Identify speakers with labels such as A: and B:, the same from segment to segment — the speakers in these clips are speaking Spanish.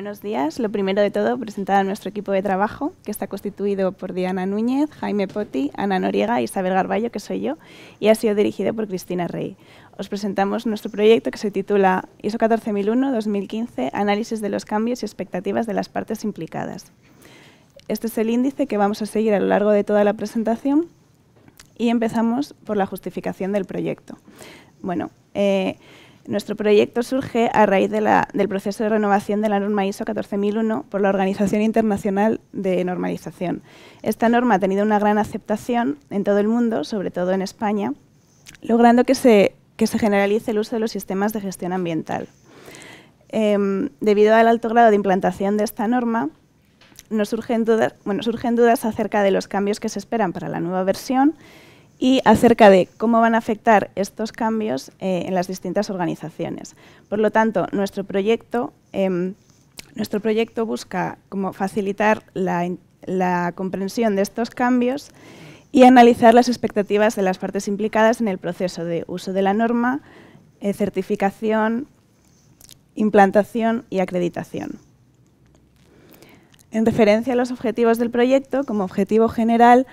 A: Buenos días. Lo primero de todo, presentar a nuestro equipo de trabajo, que está constituido por Diana Núñez, Jaime Poti, Ana Noriega, e Isabel Garballo, que soy yo, y ha sido dirigido por Cristina Rey. Os presentamos nuestro proyecto que se titula ISO 14001-2015, Análisis de los cambios y expectativas de las partes implicadas. Este es el índice que vamos a seguir a lo largo de toda la presentación y empezamos por la justificación del proyecto. Bueno, eh, nuestro proyecto surge a raíz del proceso de renovación de la norma ISO 14001 por la Organización Internacional de Normalización. Esta norma ha tenido una gran aceptación en todo el mundo, sobre todo en España, logrando que se, generalice el uso de los sistemas de gestión ambiental. Em, debido al alto grado de implantación de esta norma, nos surgen dudas acerca de los cambios que se esperan para la nueva versión y acerca de cómo van a afectar estos cambios eh, en las distintas organizaciones. Por lo tanto, nuestro proyecto, em, nuestro proyecto busca como facilitar la, comprensión de estos cambios y analizar las expectativas de las partes implicadas en el proceso de uso de la norma, eh, certificación, implantación y acreditación. En referencia a los objetivos del proyecto, como objetivo general,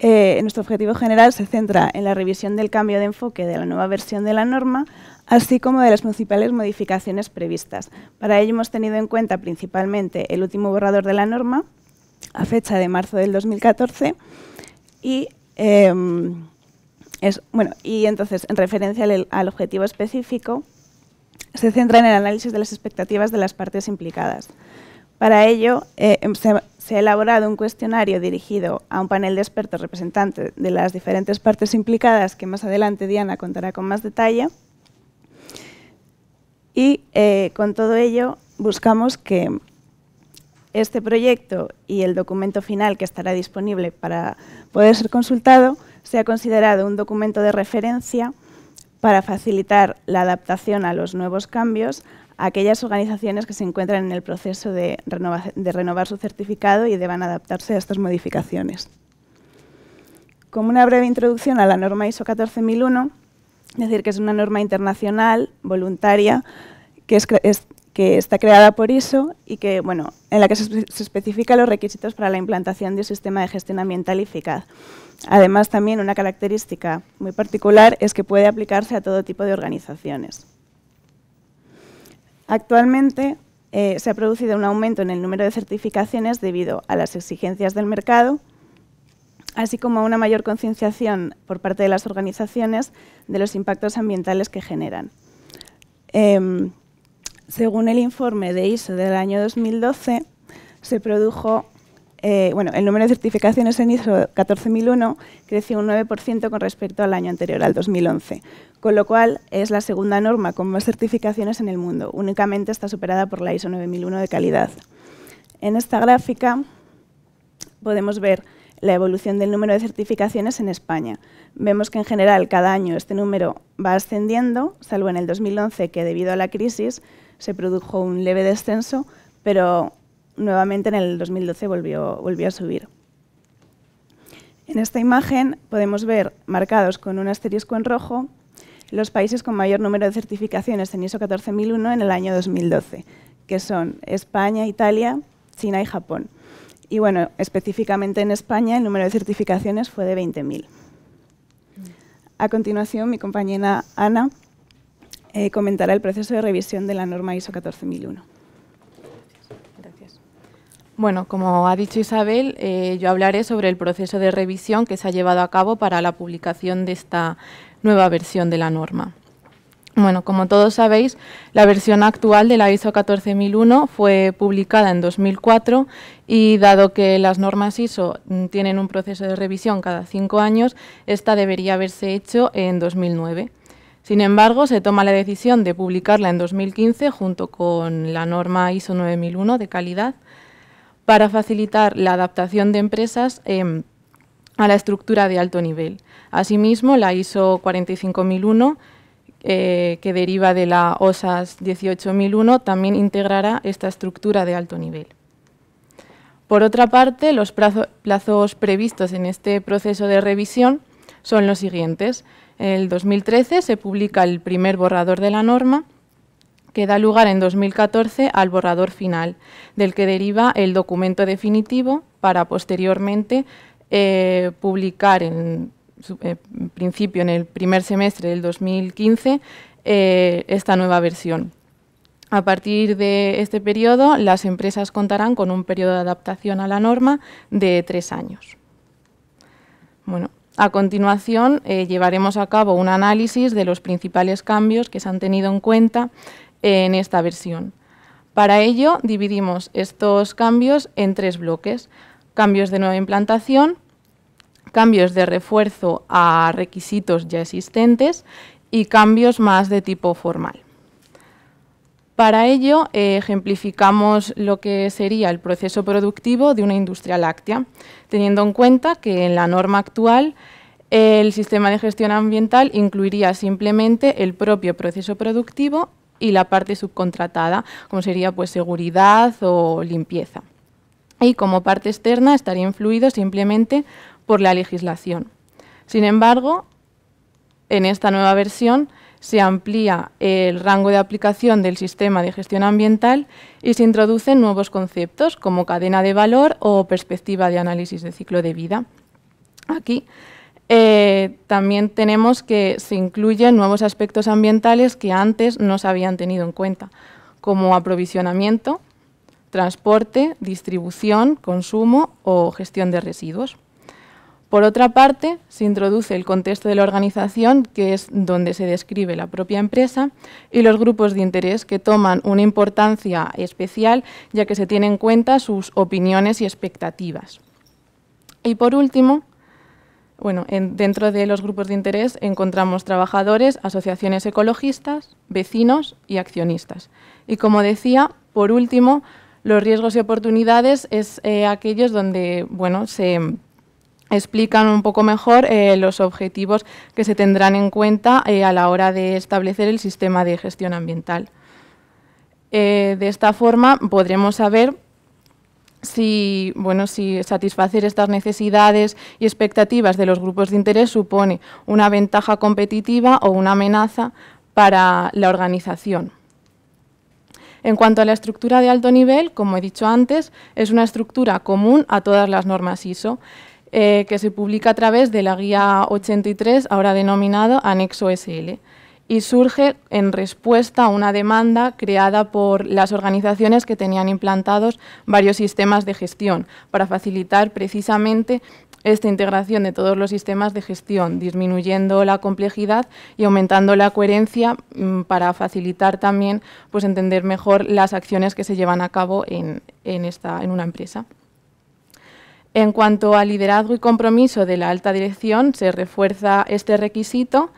A: eh, nuestro objetivo general se centra en la revisión del cambio de enfoque de la nueva versión de la norma, así como de las principales modificaciones previstas. Para ello hemos tenido en cuenta principalmente el último borrador de la norma, a fecha de marzo del 2014, y, em, y entonces, en referencia al objetivo específico, se centra en el análisis de las expectativas de las partes implicadas. Para ello, eh, em, se, ha elaborado un cuestionario dirigido a un panel de expertos representantes de las diferentes partes implicadas, que más adelante Diana contará con más detalle. Y eh, con todo ello, buscamos que este proyecto y el documento final que estará disponible para poder ser consultado sea considerado un documento de referencia para facilitar la adaptación a los nuevos cambios, a aquellas organizaciones que se encuentran en el proceso de, renovar, su certificado y deban adaptarse a estas modificaciones. Como una breve introducción a la norma ISO 14001, es decir, que es una norma internacional, voluntaria, que, está creada por ISO y en la que se, se especifican los requisitos para la implantación de un sistema de gestión ambiental eficaz. Además, también una característica muy particular es que puede aplicarse a todo tipo de organizaciones. Actualmente eh, se ha producido un aumento en el número de certificaciones debido a las exigencias del mercado, así como a una mayor concienciación por parte de las organizaciones de los impactos ambientales que generan. Em, según el informe de ISO del año 2012, se produjo eh, bueno, el número de certificaciones en ISO 14001 creció un 9% con respecto al año anterior, al 2011, con lo cual es la segunda norma con más certificaciones en el mundo. Únicamente está superada por la ISO 9001 de calidad. En esta gráfica podemos ver la evolución del número de certificaciones en España. Vemos que en general cada año este número va ascendiendo, salvo en el 2011 que debido a la crisis se produjo un leve descenso, pero nuevamente en el 2012 volvió, a subir. En esta imagen podemos ver marcados con un asterisco en rojo los países con mayor número de certificaciones en ISO 14001 en el año 2012, que son España, Italia, China y Japón. Y bueno, específicamente en España el número de certificaciones fue de 20.000. A continuación, mi compañera Ana eh, comentará el proceso de revisión de la norma ISO 14001.
B: Bueno, como ha dicho Isabel, eh, yo hablaré sobre el proceso de revisión que se ha llevado a cabo para la publicación de esta nueva versión de la norma. Bueno, como todos sabéis, la versión actual de la ISO 14001 fue publicada en 2004 y dado que las normas ISO mm, tienen un proceso de revisión cada cinco años, esta debería haberse hecho en 2009. Sin embargo, se toma la decisión de publicarla en 2015 junto con la norma ISO 9001 de calidad para facilitar la adaptación de empresas em, a la estructura de alto nivel. Asimismo, la ISO 45001, eh, que deriva de la OSAS 18001, también integrará esta estructura de alto nivel. Por otra parte, los plazos previstos en este proceso de revisión son los siguientes. En el 2013 se publica el primer borrador de la norma, que da lugar en 2014 al borrador final, del que deriva el documento definitivo para posteriormente eh, publicar eh, en, principio en el primer semestre del 2015 eh, esta nueva versión. A partir de este periodo, las empresas contarán con un periodo de adaptación a la norma de tres años. Bueno, a continuación, llevaremos a cabo un análisis de los principales cambios que se han tenido en cuenta en esta versión. Para ello, dividimos estos cambios en tres bloques. Cambios de nueva implantación, cambios de refuerzo a requisitos ya existentes y cambios más de tipo formal. Para ello, ejemplificamos lo que sería el proceso productivo de una industria láctea, teniendo en cuenta que en la norma actual el sistema de gestión ambiental incluiría simplemente el propio proceso productivo y la parte subcontratada, como sería pues seguridad o limpieza. Y como parte externa estaría influido simplemente por la legislación. Sin embargo, en esta nueva versión se amplía el rango de aplicación del sistema de gestión ambiental y se introducen nuevos conceptos como cadena de valor o perspectiva de análisis de ciclo de vida. Aquí eh, también tenemos que se incluyen nuevos aspectos ambientales que antes no se habían tenido en cuenta, como aprovisionamiento, transporte, distribución, consumo o gestión de residuos. Por otra parte, se introduce el contexto de la organización, que es donde se describe la propia empresa, y los grupos de interés que toman una importancia especial, ya que se tienen en cuenta sus opiniones y expectativas. Y por último, bueno, dentro de los grupos de interés encontramos trabajadores, asociaciones ecologistas, vecinos y accionistas. Y como decía, por último, los riesgos y oportunidades es eh, aquellos donde bueno, se explican un poco mejor eh, los objetivos que se tendrán en cuenta eh, a la hora de establecer el sistema de gestión ambiental. de esta forma podremos saber si, bueno, si satisfacer estas necesidades y expectativas de los grupos de interés supone una ventaja competitiva o una amenaza para la organización. En cuanto a la estructura de alto nivel, como he dicho antes, es una estructura común a todas las normas ISO, eh, que se publica a través de la guía 83, ahora denominado Anexo SL y surge en respuesta a una demanda creada por las organizaciones que tenían implantados varios sistemas de gestión para facilitar precisamente esta integración de todos los sistemas de gestión, disminuyendo la complejidad y aumentando la coherencia mm, para facilitar también pues, entender mejor las acciones que se llevan a cabo en, esta, en una empresa. En cuanto al liderazgo y compromiso de la alta dirección, se refuerza este requisito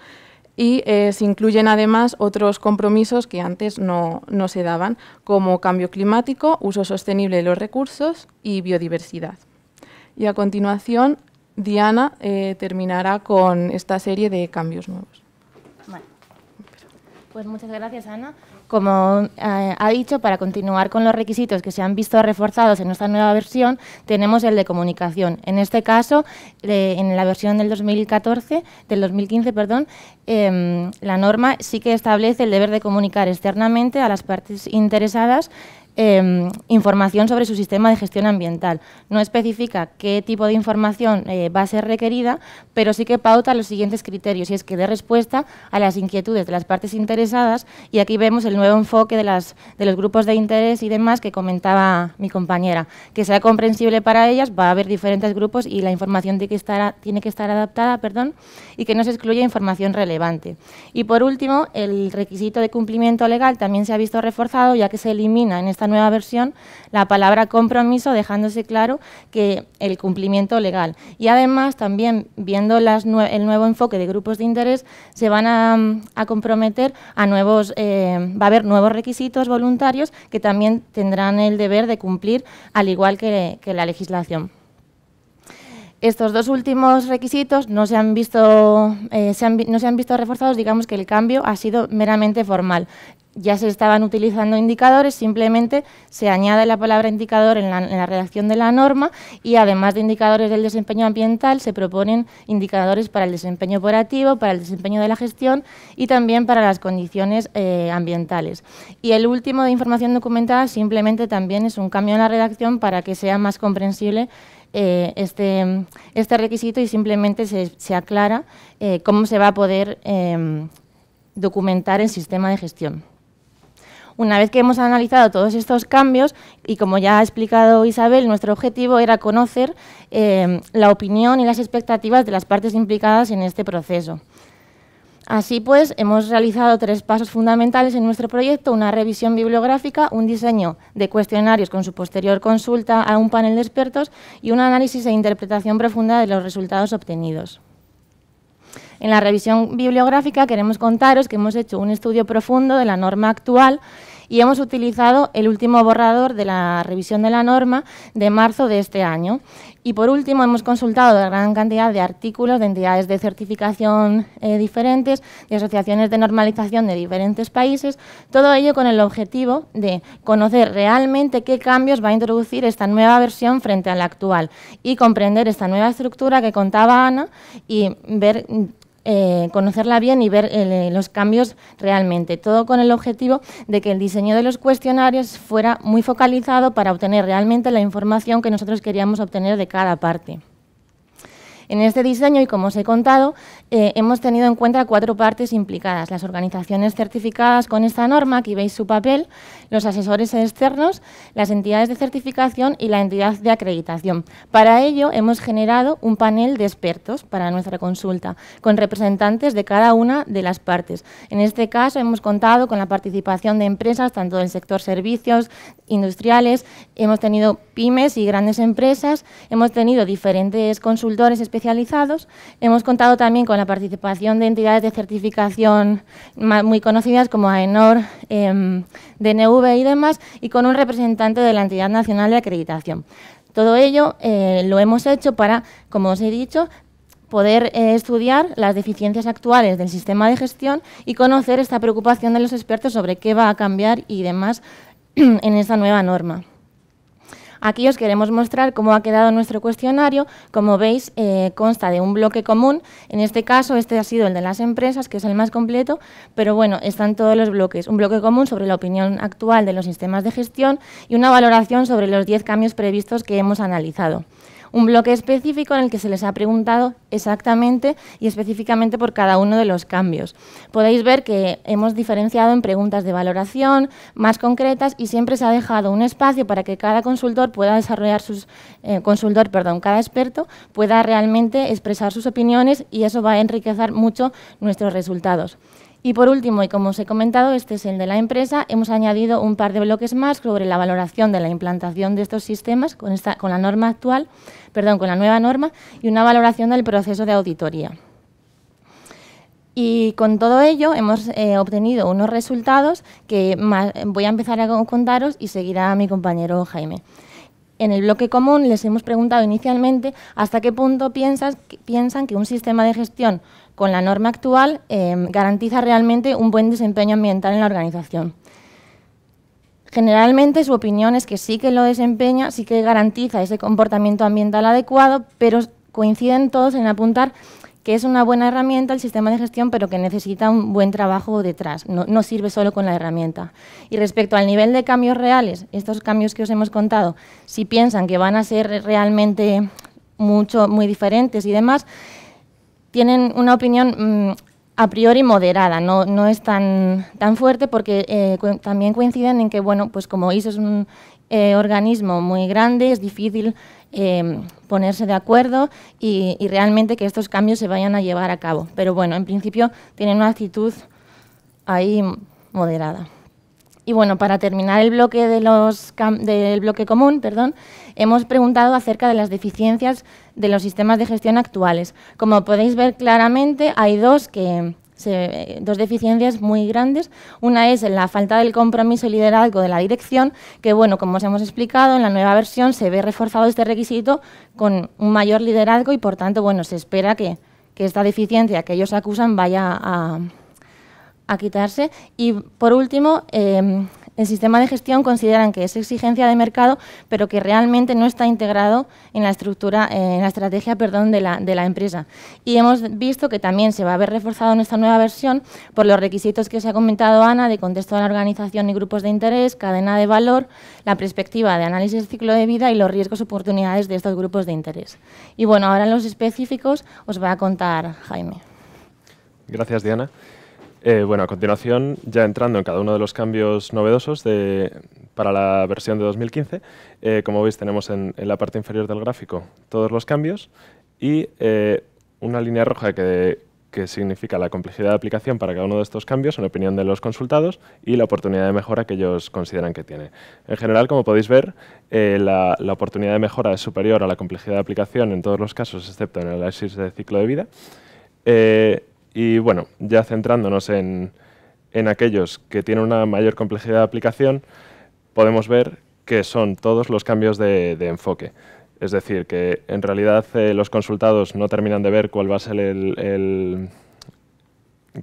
B: y eh, se incluyen además otros compromisos que antes no, se daban, como cambio climático, uso sostenible de los recursos y biodiversidad. Y a continuación, Diana eh, terminará con esta serie de cambios nuevos.
C: Pues muchas gracias, Ana
B: como eh, ha dicho, para continuar con los requisitos que
C: se han visto reforzados en nuestra nueva versión, tenemos el de comunicación. En este caso, en la versión del 2014, del 2015, perdón, em, la norma sí que establece el deber de comunicar externamente a las partes interesadas Em, información sobre su sistema de gestión ambiental. No especifica qué tipo de información eh, va a ser requerida, pero sí que pauta los siguientes criterios, y es que dé respuesta a las inquietudes de las partes interesadas, y aquí vemos el nuevo enfoque de, las, de los grupos de interés y demás que comentaba mi compañera, que sea comprensible para ellas, va a haber diferentes grupos y la información tiene que estar, tiene que estar adaptada perdón, y que no se excluya información relevante. Y por último, el requisito de cumplimiento legal también se ha visto reforzado, ya que se elimina en esta nueva versión la palabra compromiso, dejándose claro que el cumplimiento legal. Y además, también viendo las el nuevo enfoque de grupos de interés, se van a, comprometer a nuevos, eh, va a haber nuevos requisitos voluntarios que también tendrán el deber de cumplir, al igual que, la legislación. Estos dos últimos requisitos no se han visto, eh, se han, no se han visto reforzados, digamos que el cambio ha sido meramente formal ya se estaban utilizando indicadores, simplemente se añade la palabra indicador en la, redacción de la norma y además de indicadores del desempeño ambiental se proponen indicadores para el desempeño operativo, para el desempeño de la gestión y también para las condiciones eh, ambientales. Y el último de información documentada simplemente también es un cambio en la redacción para que sea más comprensible eh, este, este, requisito y simplemente se, aclara eh, cómo se va a poder documentar el sistema de gestión. Una vez que hemos analizado todos estos cambios, y como ya ha explicado Isabel, nuestro objetivo era conocer eh, la opinión y las expectativas de las partes implicadas en este proceso. Así pues, hemos realizado tres pasos fundamentales en nuestro proyecto, una revisión bibliográfica, un diseño de cuestionarios con su posterior consulta a un panel de expertos y un análisis e interpretación profunda de los resultados obtenidos. En la revisión bibliográfica queremos contaros que hemos hecho un estudio profundo de la norma actual y hemos utilizado el último borrador de la revisión de la norma de marzo de este año. Y por último, hemos consultado la gran cantidad de artículos de entidades de certificación eh, diferentes, de asociaciones de normalización de diferentes países, todo ello con el objetivo de conocer realmente qué cambios va a introducir esta nueva versión frente a la actual y comprender esta nueva estructura que contaba Ana y ver eh, conocerla bien y ver eh, los cambios realmente. Todo con el objetivo de que el diseño de los cuestionarios fuera muy focalizado para obtener realmente la información que nosotros queríamos obtener de cada parte. En este diseño, y como os he contado, eh, hemos tenido en cuenta cuatro partes implicadas. Las organizaciones certificadas con esta norma, aquí veis su papel, los asesores externos, las entidades de certificación y la entidad de acreditación. Para ello hemos generado un panel de expertos para nuestra consulta, con representantes de cada una de las partes. En este caso hemos contado con la participación de empresas, tanto del sector servicios, industriales, hemos tenido pymes y grandes empresas, hemos tenido diferentes consultores especializados, hemos contado también con la participación de entidades de certificación muy conocidas como AENOR, em, DNV y demás, y con un representante de la entidad nacional de acreditación. Todo ello eh, lo hemos hecho para, como os he dicho, poder eh, estudiar las deficiencias actuales del sistema de gestión y conocer esta preocupación de los expertos sobre qué va a cambiar y demás en esta nueva norma. Aquí os queremos mostrar cómo ha quedado nuestro cuestionario. Como veis, eh, consta de un bloque común. En este caso, este ha sido el de las empresas, que es el más completo, pero bueno, están todos los bloques. Un bloque común sobre la opinión actual de los sistemas de gestión y una valoración sobre los 10 cambios previstos que hemos analizado un bloque específico en el que se les ha preguntado exactamente y específicamente por cada uno de los cambios. Podéis ver que hemos diferenciado en preguntas de valoración más concretas y siempre se ha dejado un espacio para que cada consultor pueda desarrollar sus eh, consultor, perdón, cada experto pueda realmente expresar sus opiniones y eso va a enriquecer mucho nuestros resultados. Y por último, y como os he comentado, este es el de la empresa, hemos añadido un par de bloques más sobre la valoración de la implantación de estos sistemas con, la norma actual, perdón, con la nueva norma, y una valoración del proceso de auditoría. Y con todo ello hemos eh, obtenido unos resultados que voy a empezar a contaros y seguirá mi compañero Jaime. En el bloque común les hemos preguntado inicialmente hasta qué punto piensan que un sistema de gestión con la norma actual eh, garantiza realmente un buen desempeño ambiental en la organización. Generalmente su opinión es que sí que lo desempeña, sí que garantiza ese comportamiento ambiental adecuado, pero coinciden todos en apuntar que es una buena herramienta el sistema de gestión, pero que necesita un buen trabajo detrás, no, sirve solo con la herramienta. Y respecto al nivel de cambios reales, estos cambios que os hemos contado, si piensan que van a ser realmente mucho, muy diferentes y demás, tienen una opinión mm, a priori moderada, no, es tan, fuerte porque eh, también coinciden en que, bueno, pues como ISO es un eh, organismo muy grande, es difícil eh, ponerse de acuerdo y, realmente que estos cambios se vayan a llevar a cabo. Pero bueno, en principio tienen una actitud ahí moderada. Y bueno, para terminar el bloque de los del bloque común, perdón, hemos preguntado acerca de las deficiencias de los sistemas de gestión actuales. Como podéis ver claramente, hay dos que dos deficiencias muy grandes. Una es la falta del compromiso y liderazgo de la dirección, que bueno, como os hemos explicado, en la nueva versión se ve reforzado este requisito con un mayor liderazgo y por tanto, bueno, se espera que esta deficiencia que ellos acusan vaya a, a quitarse. Y por último, em, el sistema de gestión consideran que es exigencia de mercado, pero que realmente no está integrado en la estructura, eh, en la estrategia, perdón, de la, empresa. Y hemos visto que también se va a ver reforzado en esta nueva versión por los requisitos que se ha comentado Ana de contexto de la organización y grupos de interés, cadena de valor, la perspectiva de análisis del ciclo de vida y los riesgos y oportunidades de estos grupos de interés. Y bueno, ahora en los específicos os va a contar Jaime.
D: Gracias, Diana. Eh, bueno, a continuación, ya entrando en cada uno de los cambios novedosos para la versión de 2015, eh, como veis tenemos en, la parte inferior del gráfico todos los cambios y eh, una línea roja que, que, significa la complejidad de aplicación para cada uno de estos cambios una opinión de los consultados y la oportunidad de mejora que ellos consideran que tiene. En general, como podéis ver, la, la, oportunidad de mejora es superior a la complejidad de aplicación en todos los casos, excepto en el análisis de ciclo de vida y bueno, ya centrándonos en, aquellos que tienen una mayor complejidad de aplicación, podemos ver que son todos los cambios de, enfoque. Es decir, que en realidad eh, los consultados no terminan de ver cuál va a ser el,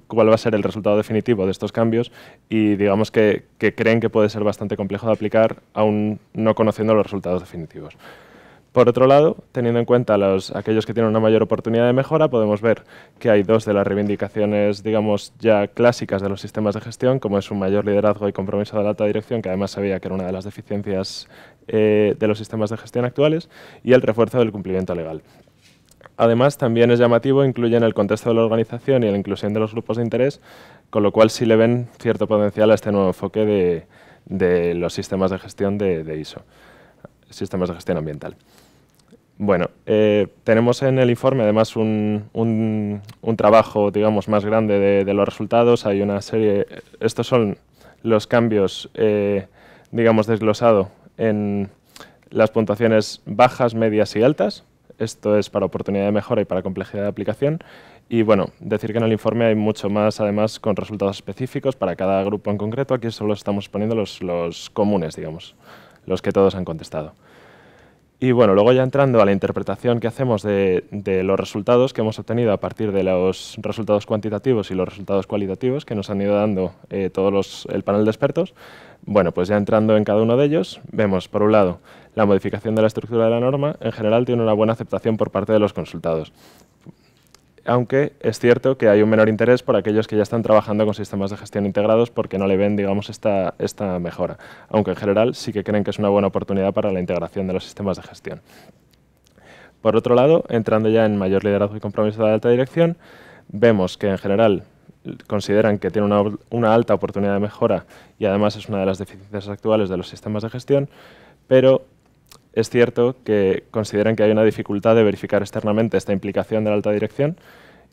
D: cuál va a ser el resultado definitivo de estos cambios y digamos que creen que puede ser bastante complejo de aplicar aún no conociendo los resultados definitivos. Por otro lado, teniendo en cuenta a aquellos que tienen una mayor oportunidad de mejora, podemos ver que hay dos de las reivindicaciones, digamos, ya clásicas de los sistemas de gestión, como es un mayor liderazgo y compromiso de la alta dirección, que además sabía que era una de las deficiencias eh, de los sistemas de gestión actuales, y el refuerzo del cumplimiento legal. Además, también es llamativo, incluyen el contexto de la organización y la inclusión de los grupos de interés, con lo cual sí le ven cierto potencial a este nuevo enfoque de, los sistemas de gestión de, de ISO sistemas de gestión ambiental. Bueno, eh, tenemos en el informe además un, un, trabajo, digamos, más grande de, los resultados. Hay una serie, estos son los cambios, eh, digamos, desglosado en las puntuaciones bajas, medias y altas. Esto es para oportunidad de mejora y para complejidad de aplicación. Y bueno, decir que en el informe hay mucho más, además, con resultados específicos para cada grupo en concreto. Aquí solo estamos poniendo los, los comunes, digamos los que todos han contestado. Y bueno, luego ya entrando a la interpretación que hacemos de, los resultados que hemos obtenido a partir de los resultados cuantitativos y los resultados cualitativos que nos han ido dando eh, todos los, el panel de expertos, bueno, pues ya entrando en cada uno de ellos, vemos, por un lado, la modificación de la estructura de la norma en general tiene una buena aceptación por parte de los consultados aunque es cierto que hay un menor interés por aquellos que ya están trabajando con sistemas de gestión integrados porque no le ven, digamos, esta, mejora, aunque en general sí que creen que es una buena oportunidad para la integración de los sistemas de gestión. Por otro lado, entrando ya en mayor liderazgo y compromiso de la alta dirección, vemos que en general consideran que tiene una, alta oportunidad de mejora y además es una de las deficiencias actuales de los sistemas de gestión, pero es cierto que consideran que hay una dificultad de verificar externamente esta implicación de la alta dirección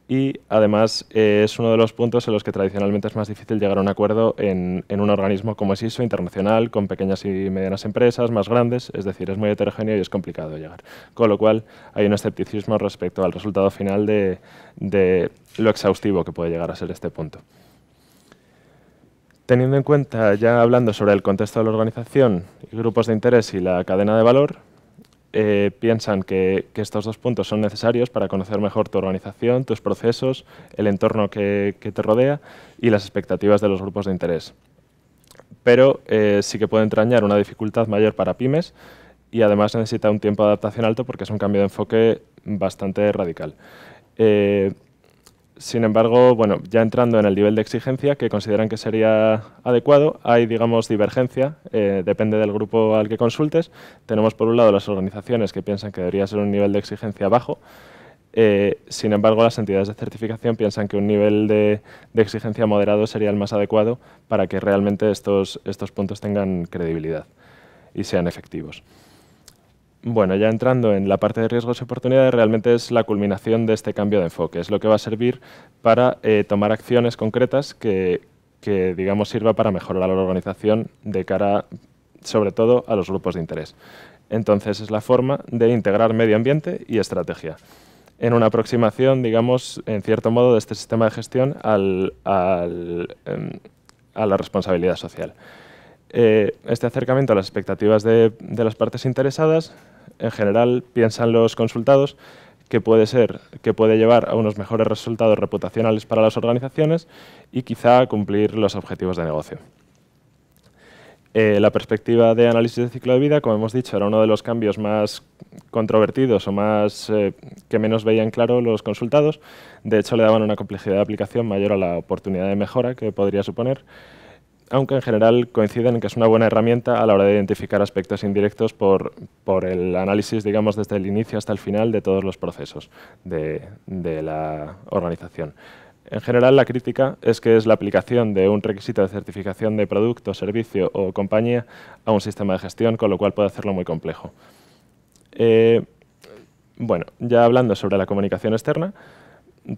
D: y además eh, es uno de los puntos en los que tradicionalmente es más difícil llegar a un acuerdo en, un organismo como es ISO, internacional, con pequeñas y medianas empresas, más grandes, es decir, es muy heterogéneo y es complicado llegar. Con lo cual hay un escepticismo respecto al resultado final de lo exhaustivo que puede llegar a ser este punto. Teniendo en cuenta, ya hablando sobre el contexto de la organización, grupos de interés y la cadena de valor, eh, piensan que, estos dos puntos son necesarios para conocer mejor tu organización, tus procesos, el entorno que, te rodea y las expectativas de los grupos de interés. Pero eh, sí que puede entrañar una dificultad mayor para pymes y además necesita un tiempo de adaptación alto porque es un cambio de enfoque bastante radical. Eh, sin embargo, bueno, ya entrando en el nivel de exigencia que consideran que sería adecuado, hay, digamos, divergencia, eh, depende del grupo al que consultes. Tenemos, por un lado, las organizaciones que piensan que debería ser un nivel de exigencia bajo, eh, sin embargo, las entidades de certificación piensan que un nivel de, de, exigencia moderado sería el más adecuado para que realmente estos, estos puntos tengan credibilidad y sean efectivos. Bueno, ya entrando en la parte de riesgos y oportunidades, realmente es la culminación de este cambio de enfoque. Es lo que va a servir para eh, tomar acciones concretas que, digamos, sirva para mejorar la organización de cara, sobre todo, a los grupos de interés. Entonces, es la forma de integrar medio ambiente y estrategia en una aproximación, digamos, en cierto modo, de este sistema de gestión em, a la responsabilidad social. Eh, este acercamiento a las expectativas de las partes interesadas en general piensan los consultados que puede ser, que puede llevar a unos mejores resultados reputacionales para las organizaciones y quizá cumplir los objetivos de negocio. Eh, la perspectiva de análisis de ciclo de vida, como hemos dicho, era uno de los cambios más controvertidos o más eh, que menos veían claro los consultados. De hecho, le daban una complejidad de aplicación mayor a la oportunidad de mejora que podría suponer aunque en general coinciden en que es una buena herramienta a la hora de identificar aspectos indirectos por, el análisis, digamos, desde el inicio hasta el final de todos los procesos de, la organización. En general, la crítica es que es la aplicación de un requisito de certificación de producto, servicio o compañía a un sistema de gestión, con lo cual puede hacerlo muy complejo. Eh, bueno, ya hablando sobre la comunicación externa,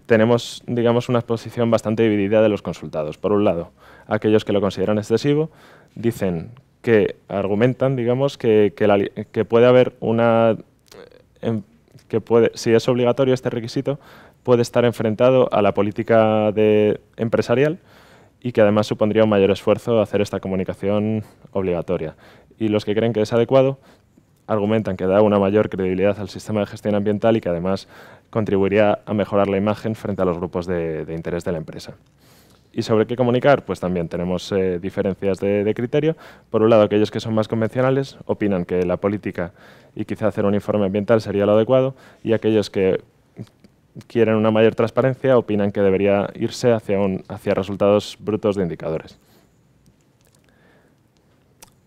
D: tenemos, digamos, una exposición bastante dividida de los consultados. Por un lado, aquellos que lo consideran excesivo dicen que argumentan, digamos, que, que, puede haber una... Em, que puede, si es obligatorio este requisito, puede estar enfrentado a la política empresarial y que además supondría un mayor esfuerzo hacer esta comunicación obligatoria. Y los que creen que es adecuado argumentan que da una mayor credibilidad al sistema de gestión ambiental y que además contribuiría a mejorar la imagen frente a los grupos de, interés de la empresa. ¿Y sobre qué comunicar? Pues también tenemos eh, diferencias de, criterio. Por un lado, aquellos que son más convencionales opinan que la política y quizá hacer un informe ambiental sería lo adecuado y aquellos que quieren una mayor transparencia opinan que debería irse hacia, hacia resultados brutos de indicadores.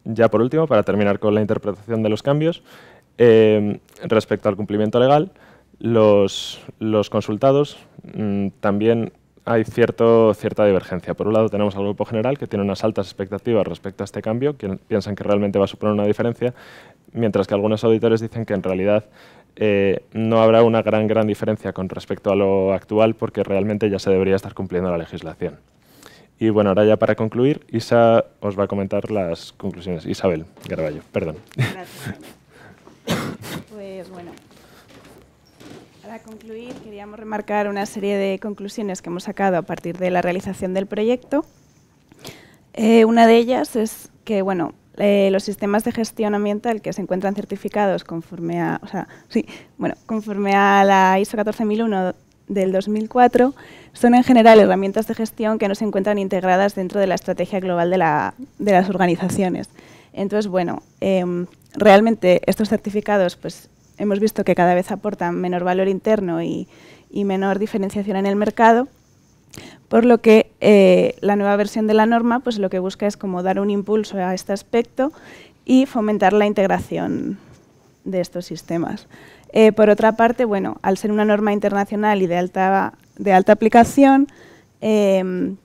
D: Ya por último, para terminar con la interpretación de los cambios, eh, respecto al cumplimiento legal, los, consultados mm, también hay cierto, cierta divergencia. Por un lado tenemos al grupo general que tiene unas altas expectativas respecto a este cambio, que piensan que realmente va a suponer una diferencia, mientras que algunos auditores dicen que en realidad eh, no habrá una gran, gran diferencia con respecto a lo actual porque realmente ya se debería estar cumpliendo la legislación. Y bueno, ahora ya para concluir, Isa os va a comentar las conclusiones. Isabel Garaballo, perdón. Pues bueno,
A: para concluir, queríamos remarcar una serie de conclusiones que hemos sacado a partir de la realización del proyecto. Eh, una de ellas es que, bueno, eh, los sistemas de gestión ambiental que se encuentran certificados conforme a, sí, bueno, conforme a la ISO 14001 del 2004 son en general herramientas de gestión que no se encuentran integradas dentro de la estrategia global de, las organizaciones. Entonces, bueno, em, realmente estos certificados pues, hemos visto que cada vez aportan menor valor interno y, menor diferenciación en el mercado, por lo que eh, la nueva versión de la norma pues, lo que busca es como dar un impulso a este aspecto y fomentar la integración de estos sistemas. Eh, por otra parte, bueno, al ser una norma internacional y de alta, de alta aplicación, em,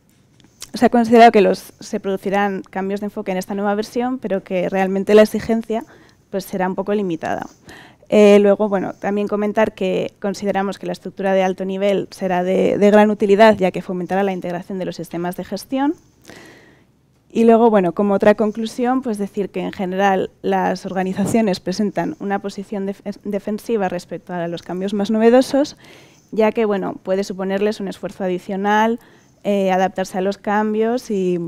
A: se ha considerado que se producirán cambios de enfoque en esta nueva versión, pero que realmente la exigencia pues, será un poco limitada. Eh, luego, bueno, también comentar que consideramos que la estructura de alto nivel será de, gran utilidad, ya que fomentará la integración de los sistemas de gestión. Y luego, bueno, como otra conclusión, pues decir que en general las organizaciones presentan una posición defensiva respecto a los cambios más novedosos, ya que, bueno, puede suponerles un esfuerzo adicional, eh, adaptarse a los cambios y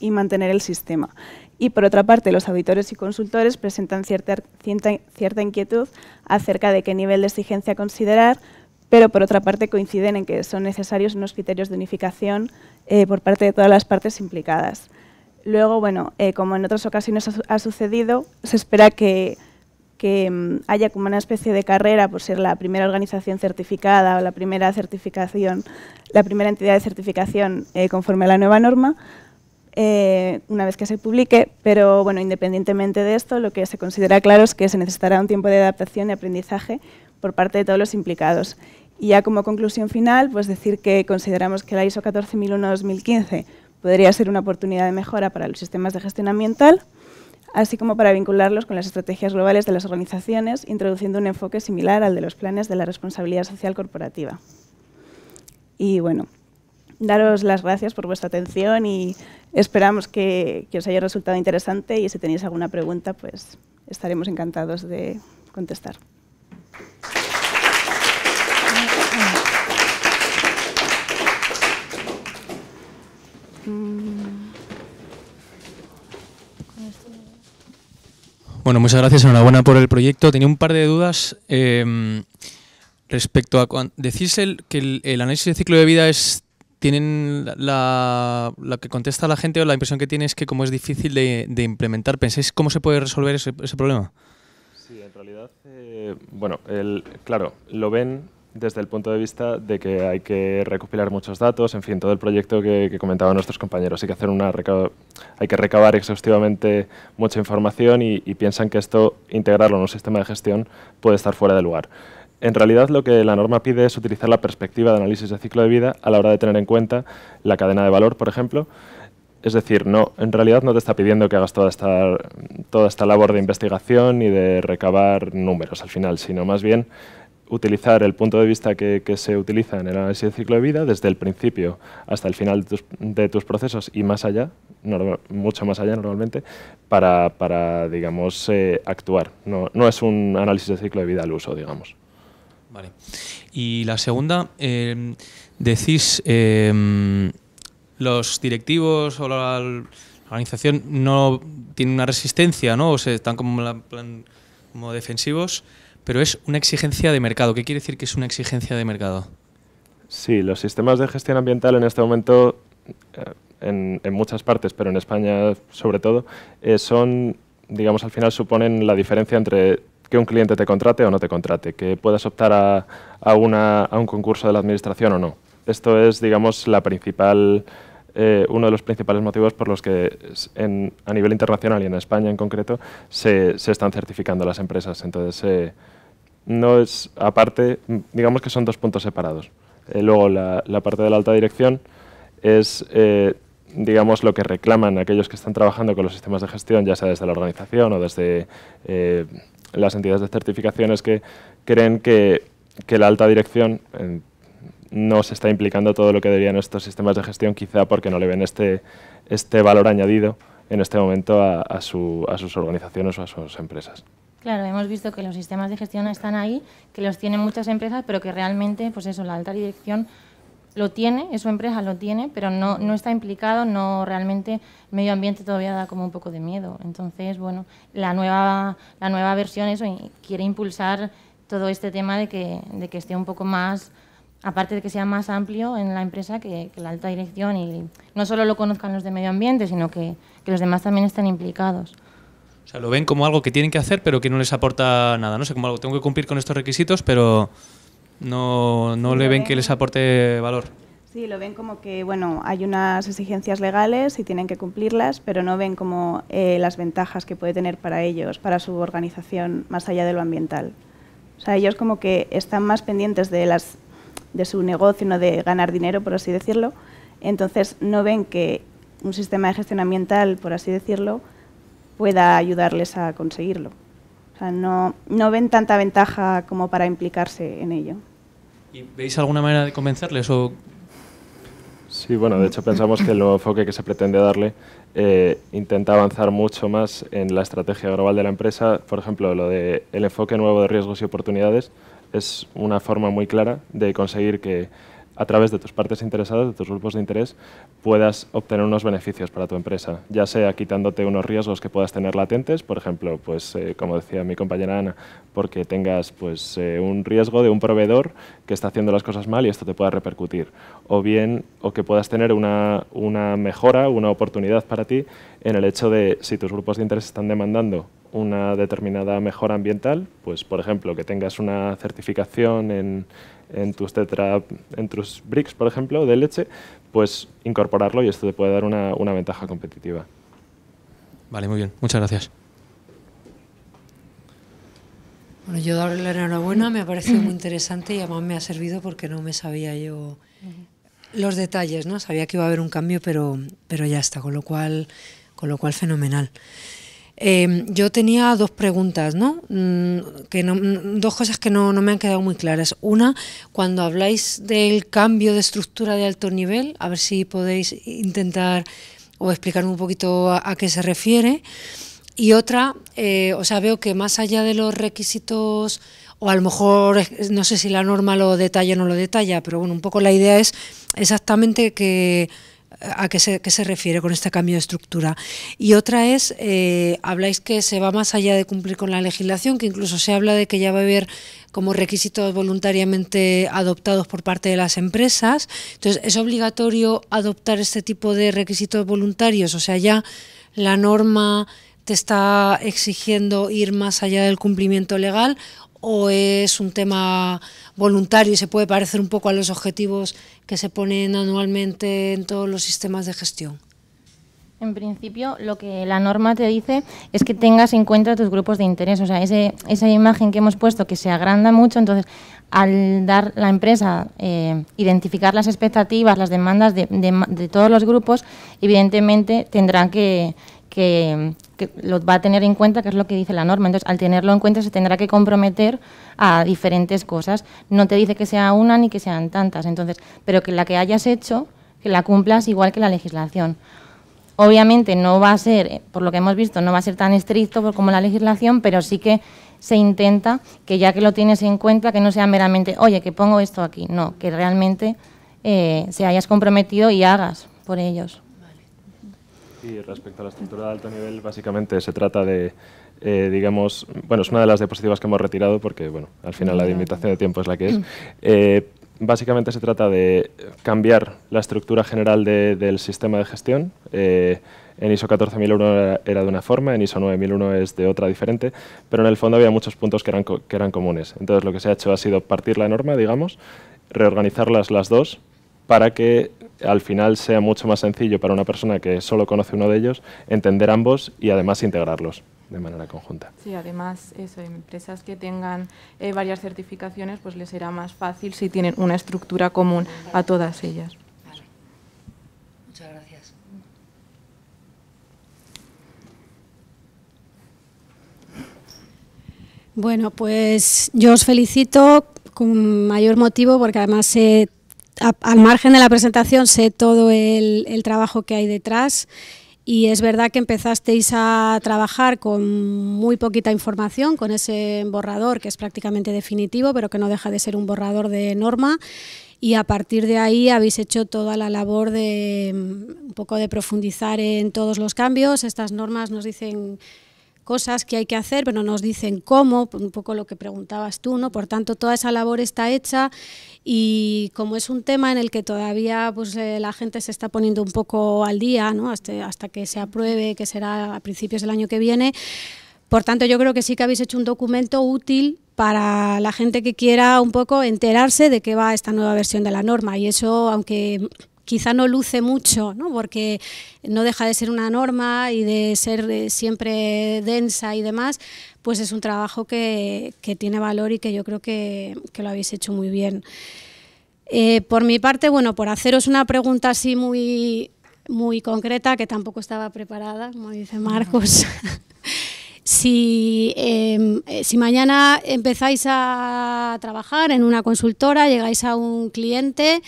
A: mantener el sistema. Y por otra parte, los auditores y consultores presentan cierta, inquietud acerca de qué nivel de exigencia considerar, pero por otra parte coinciden en que son necesarios unos criterios de unificación eh, por parte de todas las partes implicadas. Luego, bueno, eh, como en otras ocasiones ha, sucedido, se espera que, mm, haya como una especie de carrera por ser la primera organización certificada o la primera certificación, la primera entidad de certificación eh, conforme a la nueva norma, eh, una vez que se publique, pero bueno, independientemente de esto, lo que se considera claro es que se necesitará un tiempo de adaptación y aprendizaje por parte de todos los implicados. Y ya como conclusión final, pues decir que consideramos que la ISO 14001-2015 podría ser una oportunidad de mejora para los sistemas de gestión ambiental, así como para vincularlos con las estrategias globales de las organizaciones, introduciendo un enfoque similar al de los planes de la responsabilidad social corporativa. Y bueno, daros las gracias por vuestra atención y esperamos que, os haya resultado interesante y si tenéis alguna pregunta, pues estaremos encantados de contestar.
E: Bueno, muchas gracias, enhorabuena por el proyecto. Tenía un par de dudas eh, respecto a... Decís que el, análisis de ciclo de vida es tienen la, que contesta la gente o la impresión que tiene es que como es difícil de, implementar, ¿pensáis cómo se puede resolver ese, problema? Sí, en
D: realidad, eh, bueno, claro, lo ven desde el punto de vista de que hay que recopilar muchos datos, en fin, todo el proyecto que, comentaban nuestros compañeros. Hay que, hacer una hay que recabar exhaustivamente mucha información y, y, piensan que esto, integrarlo en un sistema de gestión, puede estar fuera de lugar. En realidad lo que la norma pide es utilizar la perspectiva de análisis de ciclo de vida a la hora de tener en cuenta la cadena de valor, por ejemplo. Es decir, no, en realidad no te está pidiendo que hagas toda esta, toda esta labor de investigación y de recabar números al final, sino más bien utilizar el punto de vista que, se utiliza en el análisis de ciclo de vida desde el principio hasta el final de tus, procesos y más allá, mucho más allá normalmente, para, digamos, eh, actuar. No, no es un análisis de ciclo de vida al uso, digamos.
E: Vale. Y la segunda, em, decís, em, los directivos o la, organización no tienen una resistencia, ¿no? O sea, están como, como defensivos, pero es una exigencia de mercado. ¿Qué quiere decir que es una exigencia de mercado?
D: Sí, los sistemas de gestión ambiental en este momento, eh, en, muchas partes, pero en España sobre todo, eh, son, digamos, al final suponen la diferencia entre que un cliente te contrate o no te contrate, que puedas optar a, a, un concurso de la administración o no. Esto es, digamos, la principal, eh, uno de los principales motivos por los que a nivel internacional y en España en concreto se, están certificando las empresas. Entonces, eh, no es aparte, digamos que son dos puntos separados. Eh, luego, la, parte de la alta dirección es digamos, lo que reclaman aquellos que están trabajando con los sistemas de gestión, ya sea desde la organización o desde las entidades de certificación es que creen que, la alta dirección eh, no se está implicando todo lo que deberían estos sistemas de gestión, quizá porque no le ven este, este valor añadido en este momento a, sus organizaciones o a sus empresas.
C: Claro, hemos visto que los sistemas de gestión están ahí, que los tienen muchas empresas, pero que realmente, pues eso, la alta dirección lo tiene, es su empresa, lo tiene, pero no, no está implicado, no realmente medio ambiente todavía da como un poco de miedo. Entonces, bueno, la nueva, la nueva versión eso, quiere impulsar todo este tema de que, de que esté un poco más, aparte de que sea más amplio en la empresa que, que la alta dirección y no solo lo conozcan los de medio ambiente, sino que, que los demás también estén implicados.
E: O sea, lo ven como algo que tienen que hacer, pero que no les aporta nada. No sé, como algo, tengo que cumplir con estos requisitos, pero no, le ven que les aporte valor.
A: Sí, lo ven como que, bueno, hay unas exigencias legales y tienen que cumplirlas, pero no ven como eh, las ventajas que puede tener para ellos, para su organización, más allá de lo ambiental. O sea, ellos como que están más pendientes de, las, de su negocio, no de ganar dinero, por así decirlo, entonces no ven que un sistema de gestión ambiental, por así decirlo, pueda ayudarles a conseguirlo. O sea, no, ven tanta ventaja como para implicarse en ello.
E: veis alguna manera de convencerles o Sí, bueno, de hecho pensamos que el
D: nuevo enfoque que se pretende darle eh, intenta avanzar mucho más en la estrategia global de la empresa. Por ejemplo, lo de el enfoque nuevo de riesgos y oportunidades es una forma muy clara de conseguir que a través de tus partes interesadas, de tus grupos de interés, puedas obtener unos beneficios para tu empresa, ya sea quitándote unos riesgos que puedas tener latentes, por ejemplo, pues eh, como decía mi compañera Ana, porque tengas pues eh, un riesgo de un proveedor que está haciendo las cosas mal y esto te pueda repercutir, o bien o que puedas tener una, una mejora, una oportunidad para ti en el hecho de si tus grupos de interés están demandando una determinada mejora ambiental, pues por ejemplo que tengas una certificación en en tus tetra, en tus bricks, por ejemplo, de leche, pues incorporarlo y esto te puede dar una, ventaja competitiva.
E: Vale, muy bien. Muchas gracias.
F: Bueno, yo darle la enhorabuena, me ha parecido muy interesante y además me ha servido porque no me sabía yo los detalles, ¿no? Sabía que iba a haber un cambio, pero, pero ya está, con lo cual, con lo cual fenomenal. Em, yo tenía dos preguntas, ¿no? Mm, que mm, dos cosas que no, me han quedado muy claras. Una, cuando habláis del cambio de estructura de alto nivel, a ver si podéis intentar o explicar un poquito a, qué se refiere. Y otra, eh, o sea, veo que más allá de los requisitos, o a lo mejor, no sé si la norma lo detalla o no lo detalla, pero bueno, un poco la idea es exactamente que a qué se, se, refiere con este cambio de estructura. Y otra es, eh, habláis que se va más allá de cumplir con la legislación, que incluso se habla de que ya va a haber como requisitos voluntariamente adoptados por parte de las empresas. Entonces, ¿es obligatorio adoptar este tipo de requisitos voluntarios? O sea, ya la norma te está exigiendo ir más allá del cumplimiento legal o es un tema voluntario y se puede parecer un poco a los objetivos que se ponen anualmente en todos los sistemas de gestión?
C: En principio, lo que la norma te dice es que tengas en cuenta tus grupos de interés. O sea, ese, esa imagen que hemos puesto que se agranda mucho, entonces, al dar la empresa, eh, identificar las expectativas, las demandas de, todos los grupos, evidentemente tendrán que que lo va a tener en cuenta, que es lo que dice la norma. Entonces, al tenerlo en cuenta, se tendrá que comprometer a diferentes cosas. No te dice que sea una ni que sean tantas, entonces, pero que la que hayas hecho, que la cumplas igual que la legislación. Obviamente no va a ser, por lo que hemos visto, no va a ser tan estricto como la legislación, pero sí que se intenta que ya que lo tienes en cuenta, que no sea meramente, oye, que pongo esto aquí, no, que realmente eh, se hayas comprometido y hagas por ellos.
D: Y respecto a la estructura de alto nivel, básicamente se trata de, eh, digamos, bueno, es una de las diapositivas que hemos retirado porque, bueno, al final la limitación de tiempo es la que es. Mm. Eh, básicamente se trata de cambiar la estructura general de, del sistema de gestión. Eh, en ISO 14001 era, de una forma, en ISO 9001 es de otra diferente, pero en el fondo había muchos puntos que eran, que eran comunes. Entonces lo que se ha hecho ha sido partir la norma, digamos, reorganizarlas las dos para que al final sea mucho más sencillo para una persona que solo conoce uno de ellos entender ambos y además integrarlos de manera conjunta.
B: Sí, además, eso, empresas que tengan eh, varias certificaciones, pues les será más fácil si tienen una estructura común a todas ellas.
F: Muchas gracias.
G: Bueno, pues yo os felicito con mayor motivo porque además se al margen de la presentación sé todo el, trabajo que hay detrás. Y es verdad que empezasteis a trabajar con muy poquita información, con ese borrador que es prácticamente definitivo, pero que no deja de ser un borrador de norma. Y a partir de ahí habéis hecho toda la labor de mm, un poco de profundizar en todos los cambios. Estas normas nos dicen cosas que hay que hacer, pero nos dicen cómo, un poco lo que preguntabas tú, ¿no? Por tanto, toda esa labor está hecha y como es un tema en el que todavía pues, eh, la gente se está poniendo un poco al día, ¿no? Hasta, hasta que se apruebe, que será a principios del año que viene, por tanto, yo creo que sí que habéis hecho un documento útil para la gente que quiera un poco enterarse de qué va esta nueva versión de la norma. Y eso, aunque quizá no luce mucho, ¿no? porque no deja de ser una norma y de ser eh, siempre densa y demás, pues es un trabajo que, tiene valor y que yo creo que, lo habéis hecho muy bien. Eh, por mi parte, bueno, por haceros una pregunta así muy, muy concreta, que tampoco estaba preparada, como dice Marcos. si, em, eh, si mañana empezáis a trabajar en una consultora, llegáis a un cliente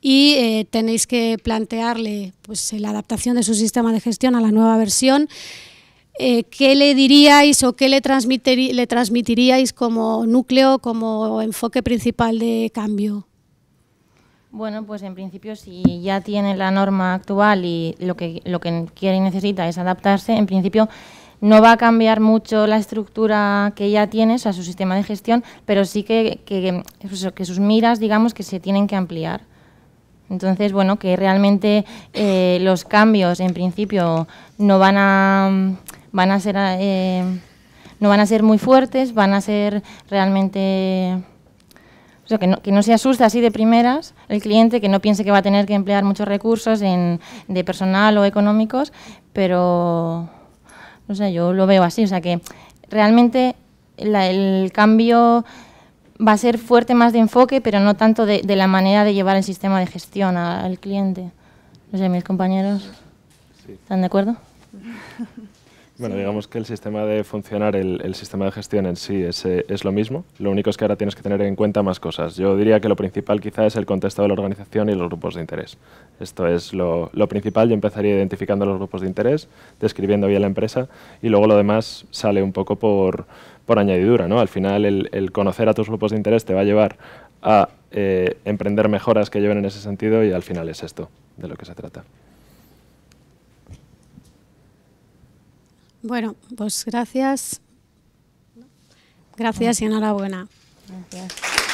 G: y eh, tenéis que plantearle pues, eh, la adaptación de su sistema de gestión a la nueva versión. Eh, ¿Qué le diríais o qué le, transmitiríais como núcleo, como enfoque principal de cambio?
C: Bueno, pues en principio si ya tiene la norma actual y lo que, lo que quiere y necesita es adaptarse, en principio no va a cambiar mucho la estructura que ya tiene, o su sistema de gestión, pero sí que, que sus miras, digamos, que se tienen que ampliar. Entonces, bueno, que realmente eh, los cambios en principio no van a, van a ser... Eh, no van a ser muy fuertes, van a ser realmente... O sea, que no, se asuste así de primeras el cliente, que no piense que va a tener que emplear muchos recursos de personal o económicos, pero, no sé, yo lo veo así. O sea, que realmente el cambio va a ser fuerte más de enfoque, pero no tanto de, de la manera de llevar el sistema de gestión al cliente. No sé, mis compañeros, ¿están de acuerdo?
D: Bueno, digamos que el sistema de funcionar, el, el sistema de gestión en sí es, eh, es, lo mismo, lo único es que ahora tienes que tener en cuenta más cosas. Yo diría que lo principal quizá es el contexto de la organización y los grupos de interés. Esto es lo, lo principal, yo empezaría identificando los grupos de interés, describiendo bien la empresa y luego lo demás sale un poco por, por añadidura, ¿no? Al final el, conocer a tus grupos de interés te va a llevar a eh, emprender mejoras que lleven en ese sentido y al final es esto de lo que se trata.
G: Bueno, pues gracias. Gracias y enhorabuena. Gracias.